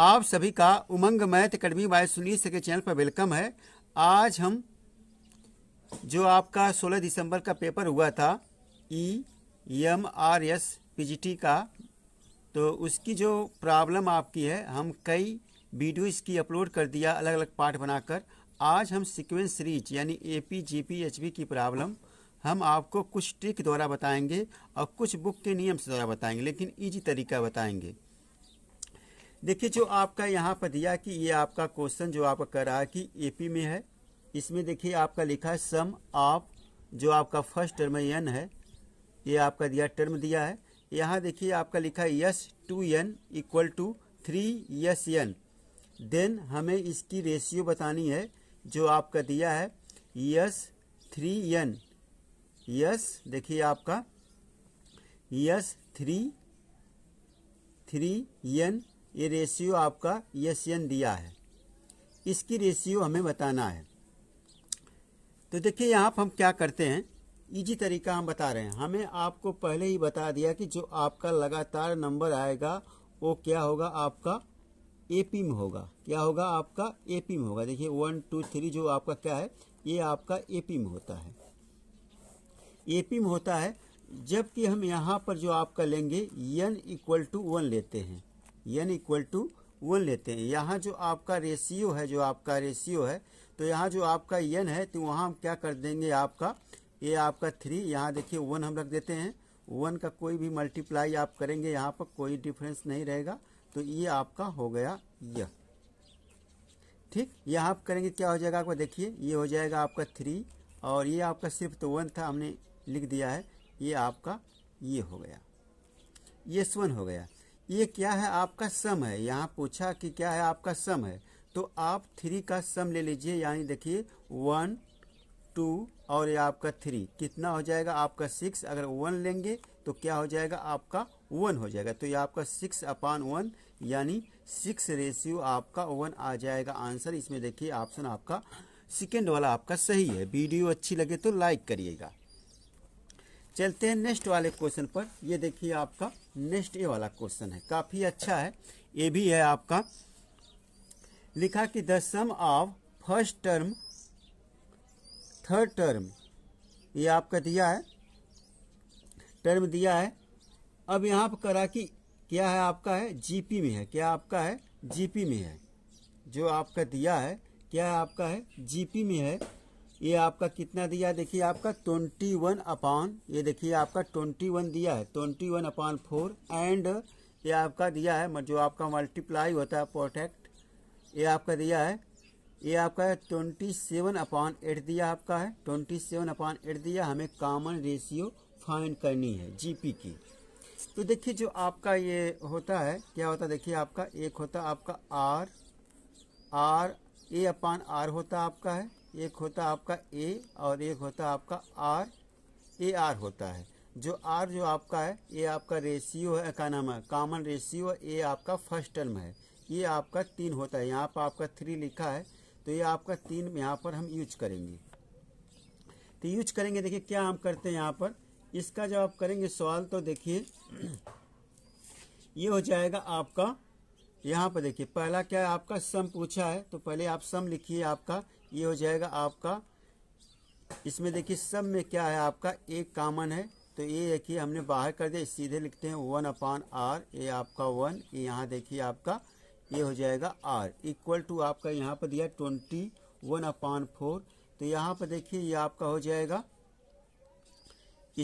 आप सभी का Umang math academy by Sunil सके के चैनल पर वेलकम है आज हम जो आपका 16 दिसंबर का पेपर हुआ था E M R S P का तो उसकी जो प्रॉब्लम आपकी है हम कई वीडियो इसकी अपलोड कर दिया अलग अलग पार्ट बनाकर आज हम सीक्वेंस रीच यानी A P G P H P की प्रॉब्लम हम आपको कुछ ट्रिक द्वारा बताएंगे और कुछ बुक के नियम से द्वारा बताएंगे लेकिन ईजी तरीका बताएंगे देखिए जो आपका यहाँ पर दिया कि ये आपका क्वेश्चन जो आपका कर रहा है कि एपी में है इसमें देखिए आपका लिखा है सम ऑफ जो आपका फर्स्ट टर्म एन है ये आपका दिया टर्म दिया है यहाँ देखिए आपका लिखा है S two N equal to three S N then हमें इसकी रेशियो बतानी है जो आपका दिया है यस थ्री एन यस देखिए आपका यस थ्री थ्री एन ये रेशियो आपका एस एन दिया है इसकी रेशियो हमें बताना है तो देखिए यहाँ पर हम क्या करते हैं इजी तरीका हम बता रहे हैं हमें आपको पहले ही बता दिया कि जो आपका लगातार नंबर आएगा वो क्या होगा आपका एपी में होगा क्या होगा आपका एपी में होगा देखिए वन टू थ्री जो आपका क्या है ये आपका एपी में होता है एपी में होता है जबकि हम यहाँ पर जो आपका लेंगे यन इक्वल टू वन लेते हैं एन इक्वल टू वन लेते हैं यहाँ जो आपका रेशियो है जो आपका रेशियो है तो यहाँ जो आपका एन है तो वहाँ हम क्या कर देंगे आपका ये आपका थ्री यहाँ देखिए वन हम रख देते हैं वन का कोई भी मल्टीप्लाई आप करेंगे यहाँ पर कोई डिफरेंस नहीं रहेगा तो ये आपका हो गया यह ठीक यह आप करेंगे क्या हो जाएगा आपका देखिए ये हो जाएगा आपका थ्री और ये आपका सिर्फ तो वन था हमने लिख दिया है ये आपका ये हो गया ये वन हो गया ये क्या है आपका सम है यहाँ पूछा कि क्या है आपका सम है तो आप थ्री का सम ले लीजिए यानी देखिए वन टू और ये आपका थ्री कितना हो जाएगा आपका सिक्स अगर वन लेंगे तो क्या हो जाएगा आपका वन हो जाएगा तो ये आपका सिक्स अपान वन यानी सिक्स रेशियो आपका वन आ जाएगा आंसर इसमें देखिए ऑप्शन आपका सेकेंड वाला आपका सही है वीडियो अच्छी लगे तो लाइक करिएगा चलते हैं नेक्स्ट वाले क्वेश्चन पर ये देखिए आपका नेक्स्ट ये वाला क्वेश्चन है काफ़ी अच्छा है ये भी है आपका लिखा कि the sum of first term third term ये आपका दिया है टर्म दिया है अब यहाँ पर करा कि क्या है आपका है जीपी में है क्या आपका है जीपी में है जो आपका दिया है क्या है आपका है जीपी में है ये आपका कितना दिया देखिए आपका ट्वेंटी वन अपॉन ये देखिए आपका ट्वेंटी वन दिया है twenty one upon four and ये आपका दिया है जो आपका मल्टीप्लाई होता है प्रोटेक्ट ये आपका दिया है ये आपका ट्वेंटी सेवन अपॉन एट दिया आपका है ट्वेंटी सेवन अपॉन एट दिया हमें कॉमन रेशियो फाइन करनी है पी की तो देखिए जो आपका ये होता है क्या होता है देखिए आपका एक होता आपका R R A upon R होता आपका है एक होता आपका ए और एक होता आपका आर ए आर होता है जो आर जो आपका है ये आपका रेशियो है का नाम है कॉमन रेशियो ए आपका फर्स्ट टर्म है ये आपका तीन होता है यहाँ पर आपका थ्री लिखा है तो ये आपका तीन यहाँ पर हम यूज करेंगे तो यूज करेंगे देखिए क्या हम करते हैं यहाँ पर इसका जब आप करेंगे सवाल तो देखिए ये हो जाएगा आपका यहाँ पर देखिए पहला क्या है आपका सम पूछा है तो पहले आप सम लिखिए आपका ये हो जाएगा आपका इसमें देखिए सब में क्या है आपका एक कॉमन है तो ये देखिए हमने बाहर कर दिया सीधे लिखते हैं वन अपॉन आर ये आपका वन ये यहाँ देखिए आपका ये हो जाएगा आर इक्वल टू आपका यहाँ पर दिया ट्वेंटी वन अपॉन फोर तो यहाँ पर देखिए ये आपका हो जाएगा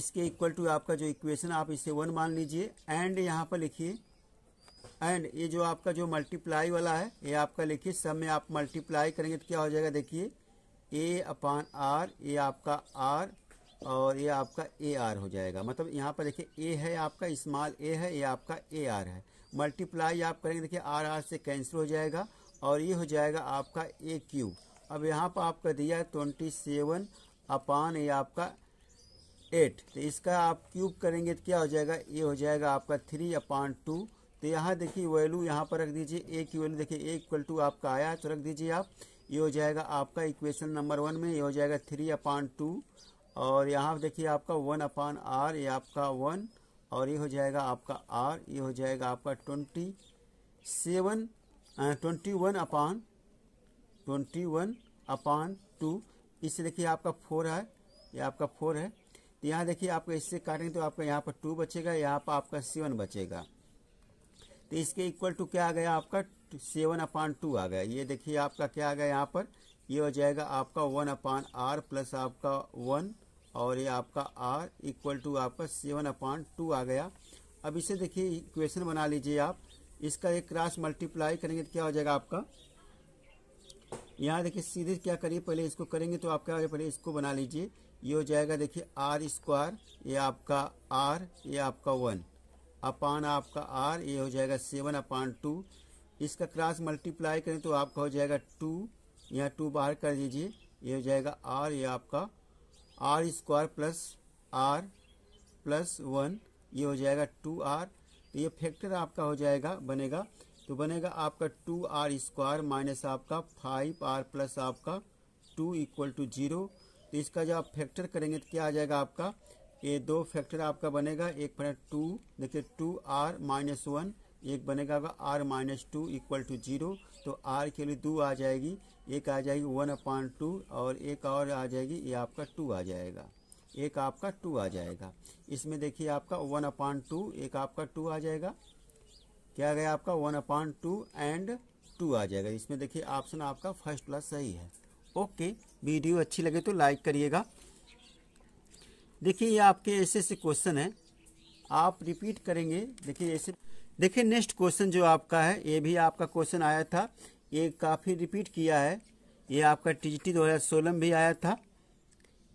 इसके इक्वल टू आपका जो इक्वेशन आप इसे वन मान लीजिए एंड यहाँ पर लिखिए एंड ये जो आपका जो मल्टीप्लाई वाला है ये आपका लिखिए सब में आप मल्टीप्लाई करेंगे तो क्या हो जाएगा देखिए ए अपान आर ये आपका आर और ये आपका ए आर हो जाएगा मतलब यहाँ पर देखिए ए है आपका इस्माल ए है ये आपका ए आर है मल्टीप्लाई आप करेंगे देखिए आर आर से कैंसिल हो जाएगा और ये हो जाएगा आपका ए क्यूब अब यहाँ पर आपका दिया है ट्वेंटी सेवन अपान ये आपका एट तो इसका आप क्यूब करेंगे तो क्या हो जाएगा ये हो जाएगा आपका थ्री अपान टू तो यहाँ देखिए वैल्यू यहाँ पर रख दीजिए ए की वैल्यू देखिए ए इक्वल टू आपका आया तो रख दीजिए आप ये हो जाएगा आपका इक्वेशन नंबर वन में ये हो जाएगा थ्री अपान टू और यहाँ देखिए आपका वन अपान आर ये आपका वन और ये हो जाएगा आपका आर ये हो जाएगा आपका twenty seven twenty one upon twenty one upon two इससे देखिए आपका फोर है ये आपका फोर है तो यहाँ देखिए आपका इससे काटेंगे तो आपका यहाँ पर टू बचेगा यहाँ पर आपका सेवन बचेगा तो इसके इक्वल टू क्या आ गया आपका सेवन अपान टू आ गया ये देखिए आपका क्या आ गया यहाँ पर ये हो जाएगा आपका वन अपान आर प्लस आपका वन और ये आपका आर इक्वल टू आपका सेवन अपान टू आ गया अब इसे देखिए इक्वेशन बना लीजिए आप इसका एक क्रॉस मल्टीप्लाई करेंगे तो क्या हो जाएगा आपका यहाँ देखिए सीधे क्या करिए पहले इसको करेंगे तो आप क्या हो पहले इसको बना लीजिए ये हो जाएगा देखिए आर स्क्वायर ये आपका आर ये आपका वन अपान आपका आर ये हो जाएगा सेवन अपान टू इसका क्रॉस मल्टीप्लाई करें तो आपका हो जाएगा टू यहाँ टू बाहर कर दीजिए ये हो जाएगा आर ये आपका R square plus R plus one ये हो जाएगा टू आर तो ये फैक्टर आपका हो जाएगा बनेगा तो बनेगा आपका टू आर स्क्वायर माइनस आपका फाइव आर प्लस आपका टू इक्वल टू जीरो तो इसका जब आप फैक्टर करेंगे तो क्या आ जाएगा आपका ये दो फैक्टर आपका बनेगा एक बनेगा टू देखिए टू आर माइनस वन एक बनेगा आपका R minus two equal to zero तो आर के लिए दो आ जाएगी एक आ जाएगी वन अपॉइंट टू और एक और आ जाएगी ये आपका टू आ जाएगा एक आपका टू आ जाएगा इसमें देखिए आपका वन अपॉइंट टू एक आपका टू आ जाएगा क्या गया आपका one upon two and two आ जाएगा इसमें देखिए ऑप्शन आपका फर्स्ट क्लास सही है ओके वीडियो अच्छी लगे तो लाइक करिएगा देखिए ये आपके ऐसे ऐसे क्वेश्चन है आप रिपीट करेंगे देखिए ऐसे देखिए नेक्स्ट क्वेश्चन जो आपका है ये भी आपका क्वेश्चन आया था ये काफ़ी रिपीट किया है ये आपका टी जी दो में भी आया था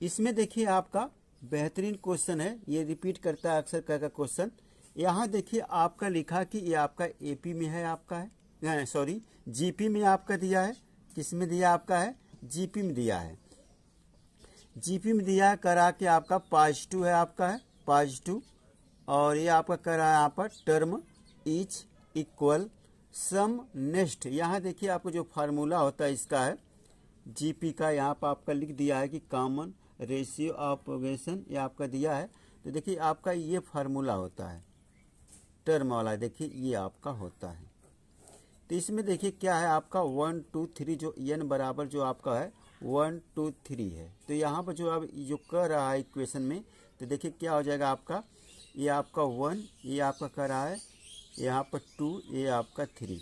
इसमें देखिए आपका बेहतरीन क्वेश्चन है ये रिपीट करता है अक्सर का क्वेश्चन यहाँ देखिए आपका लिखा कि ये आपका एपी में है आपका है सॉरी जीपी में आपका दिया है किस में दिया आपका है जीपी में दिया है जीपी में दिया है करा के आपका पॉजिटिव है आपका है पॉजिटिव और ये आपका करा है यहाँ पर term each equal sum next यहाँ देखिए आपको जो फार्मूला होता है इसका है जीपी का यहाँ पर आपका लिख दिया है कि कॉमन रेशियो ऑफ ये आपका दिया है तो देखिए आपका ये फार्मूला होता है टर्म वाला देखिए ये आपका होता है तो इसमें देखिए क्या है आपका वन टू थ्री जो एन बराबर जो आपका है वन टू थ्री है तो यहाँ पर जो अब जो कर रहा है इक्वेशन में तो देखिए क्या हो जाएगा आपका ये आपका वन ये आपका कर रहा है यहाँ पर टू ये आपका थ्री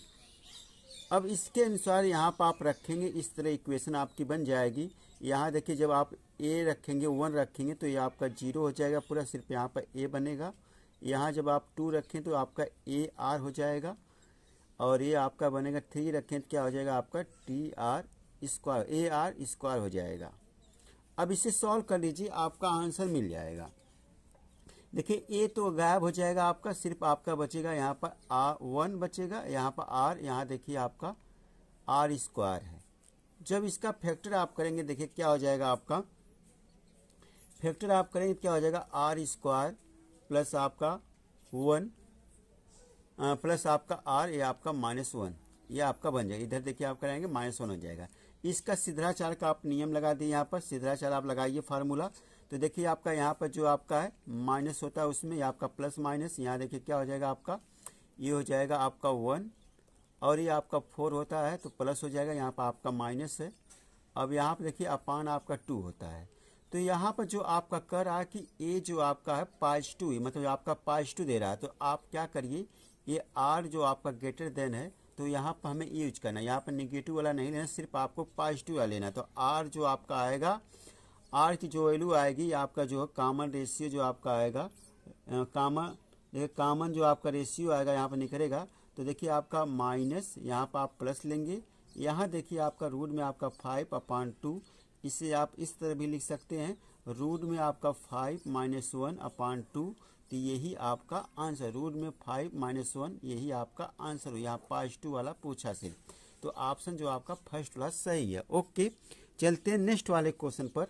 अब इसके अनुसार यहाँ पर आप रखेंगे इस तरह इक्वेशन आपकी बन जाएगी यहाँ देखिए जब आप ए रखेंगे वन रखेंगे तो ये आपका जीरो हो जाएगा पूरा सिर्फ यहाँ पर ए बनेगा यहाँ जब आप टू रखें तो आपका ए आर हो जाएगा और ये आपका बनेगा थ्री रखें तो क्या हो जाएगा आपका T R square A R square हो जाएगा अब इसे सॉल्व कर लीजिए आपका आंसर मिल जाएगा देखिए ए तो गायब हो जाएगा आपका सिर्फ आपका बचेगा यहाँ पर आ वन बचेगा यहाँ पर आर यहाँ देखिए आपका आर स्क्वायर है जब इसका फैक्टर आप करेंगे देखिए क्या हो जाएगा आपका फैक्टर आप करेंगे क्या हो जाएगा आर स्क्वायर प्लस आपका वन प्लस आपका आर या आपका माइनस वन ये आपका बन जाएगा इधर देखिए आप कराएंगे माइनस वन हो जाएगा इसका सिद्धराचार का आप नियम लगा दें यहाँ पर सिद्धराचार आप लगाइए फार्मूला तो देखिए आपका यहाँ पर जो आपका है माइनस होता है उसमें आपका प्लस माइनस यहाँ देखिए क्या हो जाएगा आपका ये हो जाएगा आपका वन और ये आपका फोर होता है तो प्लस हो जाएगा यहाँ पर आपका माइनस है अब यहाँ पर देखिए अपान आपका टू होता है तो यहाँ पर जो आपका कर रहा है कि ए जो आपका है टू मतलब आपका टू दे रहा है तो आप क्या करिए ये आर जो आपका ग्रेटर देन है तो यहाँ पर हमें ये यूज करना है यहाँ पर निगेटिव वाला नहीं लेना सिर्फ आपको पॉजिटिव वाला लेना तो आर जो आपका आएगा आर की जो वैल्यू आएगी आपका जो कॉमन रेशियो जो आपका आएगा कामन देखिए कामन जो आपका रेशियो आएगा यहाँ पर निकलेगा तो देखिए आपका माइनस यहाँ पर आप प्लस लेंगे यहाँ देखिए आपका रूट में आपका फाइव अपॉन टू इसे आप इस तरह भी लिख सकते हैं रूट में आपका five minus one upon two तो यही आपका आंसर रूट में फाइव माइनस वन यही आपका आंसर हो यहाँ पास टू वाला पूछा से तो ऑप्शन जो आपका फर्स्ट वाला सही है ओके चलते हैं नेक्स्ट वाले क्वेश्चन पर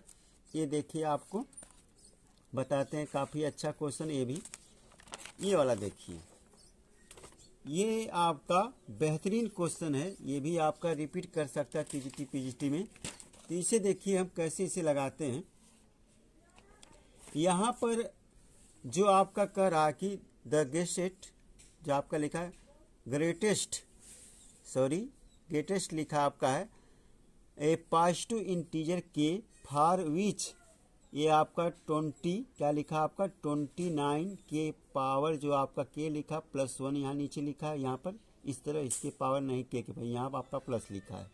ये देखिए आपको बताते हैं काफ़ी अच्छा क्वेश्चन ये भी ये वाला देखिए ये आपका बेहतरीन क्वेश्चन है ये भी आपका रिपीट कर सकता है पीजीटी जी में तो इसे देखिए हम कैसे इसे लगाते हैं यहाँ पर जो आपका कह रहा कि द गेस्ट जो आपका लिखा है ग्रेटेस्ट सॉरी ग्रेटेस्ट लिखा आपका है ए पॉजिटिव इंटीजर के फार विच ये आपका ट्वेंटी क्या लिखा आपका ट्वेंटी नाइन के पावर जो आपका के लिखा प्लस वन यहाँ नीचे लिखा है यहाँ पर इस तरह इसके पावर नहीं के के भाई यहाँ आपका प्लस लिखा है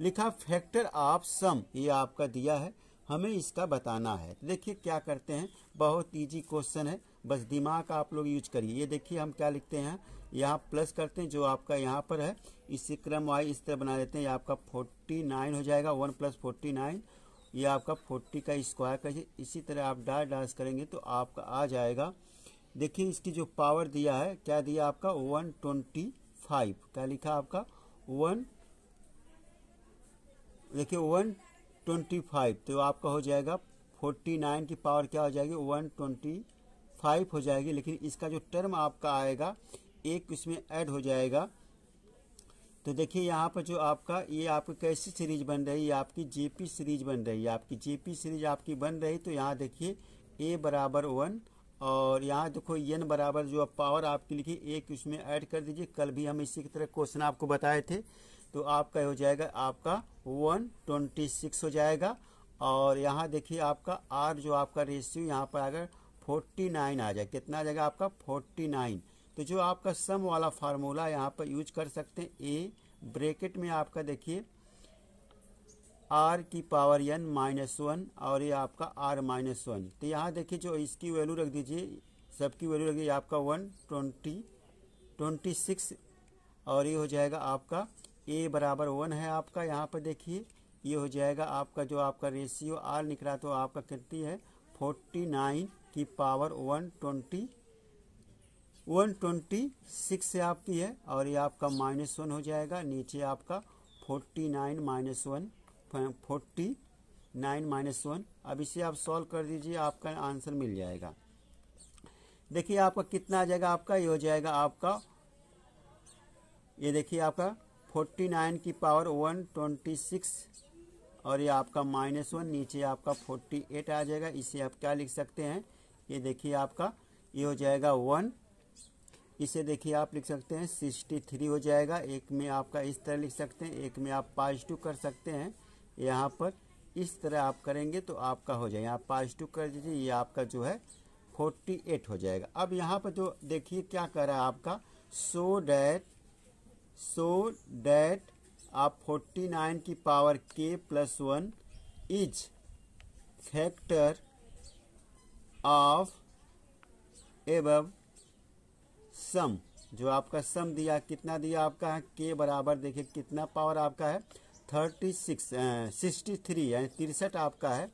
लिखा फैक्टर ऑफ सम ये आपका दिया है हमें इसका बताना है तो देखिए क्या करते हैं बहुत ईजी क्वेश्चन है बस दिमाग आप लोग यूज करिए ये देखिए हम क्या लिखते हैं यहाँ प्लस करते हैं जो आपका यहाँ पर है इससे क्रम वाई इस तरह बना देते हैं ये आपका फोर्टी नाइन हो जाएगा वन प्लस फोर्टी नाइन ये आपका फोर्टी का स्क्वायर का इसी तरह आप डाल डांस करेंगे तो आपका आ जाएगा देखिए इसकी जो पावर दिया है क्या दिया आपका वन ट्वेंटी फाइव क्या लिखा आपका वन देखिए वन ट्वेंटी फाइव तो आपका हो जाएगा फोर्टी नाइन की पावर क्या हो जाएगी वन ट्वेंटी फाइव हो जाएगी लेकिन इसका जो टर्म आपका आएगा एक इसमें ऐड हो जाएगा तो देखिए यहाँ पर जो आपका ये आपकी कैसी सीरीज बन रही है आपकी जेपी सीरीज बन रही है आपकी जेपी सीरीज आपकी बन रही तो यहाँ देखिए ए बराबर वन और यहाँ देखो एन बराबर जो पावर आपकी लिखी एक उसमें ऐड कर दीजिए कल भी हम इसी की तरह क्वेश्चन आपको बताए थे तो आपका हो जाएगा आपका वन ट्वेंटी सिक्स हो जाएगा और यहाँ देखिए आपका आर जो आपका रेशियो यहाँ पर अगर फोर्टी नाइन आ जाए कितना आ जाएगा आपका फोर्टी नाइन तो जो आपका सम वाला फार्मूला यहाँ पर यूज कर सकते हैं ए ब्रेकेट में आपका देखिए आर की पावर एन माइनस वन और ये आपका आर माइनस वन तो यहाँ देखिए जो इसकी वैल्यू रख दीजिए सबकी वैल्यू रख दीजिए आपका वन ट्वेंटी ट्वेंटी सिक्स और ये हो जाएगा आपका ए बराबर वन है आपका यहाँ पर देखिए ये हो जाएगा आपका जो आपका रेशियो आर निकला तो आपका कितनी है फोर्टी नाइन की power one twenty one twenty six से आपकी है और ये आपका माइनस वन हो जाएगा नीचे आपका forty nine minus one forty nine minus one अब इसे आप सॉल्व कर दीजिए आपका आंसर मिल जाएगा देखिए आपका कितना आ जाएगा आपका ये हो जाएगा आपका ये देखिए आपका फोर्टी नाइन की पावर वन ट्वेंटी सिक्स और ये आपका माइनस वन नीचे आपका फोर्टी एट आ जाएगा इसे आप क्या लिख सकते हैं ये देखिए आपका ये हो जाएगा वन इसे देखिए आप लिख सकते हैं सिक्सटी थ्री हो जाएगा एक में आपका इस तरह लिख सकते हैं एक में आप पॉजिटिव कर सकते हैं यहाँ पर इस तरह आप करेंगे तो आपका हो जाएगा आप पॉजिटिव कर दीजिए ये आपका जो है फोर्टी एट हो जाएगा अब यहाँ पर जो देखिए क्या कर रहा है आपका सो डैट सो डैट आप फोर्टी नाइन की पावर के plus one is factor of एब सम जो आपका सम दिया कितना दिया आपका है के बराबर देखिए कितना पावर आपका है थर्टी सिक्स सिक्सटी थ्री यानी तिरसठ आपका है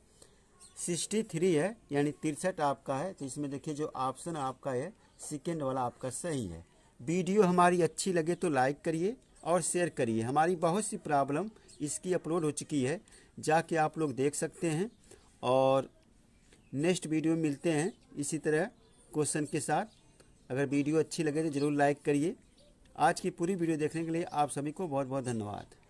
सिक्सटी थ्री है यानी तिरसठ आपका है तो इसमें देखिए जो ऑप्शन आपका है सेकेंड वाला आपका सही है वीडियो हमारी अच्छी लगे तो लाइक करिए और शेयर करिए हमारी बहुत सी प्रॉब्लम इसकी अपलोड हो चुकी है जाके आप लोग देख सकते हैं और नेक्स्ट वीडियो मिलते हैं इसी तरह क्वेश्चन के साथ अगर वीडियो अच्छी लगे तो ज़रूर लाइक करिए आज की पूरी वीडियो देखने के लिए आप सभी को बहुत बहुत धन्यवाद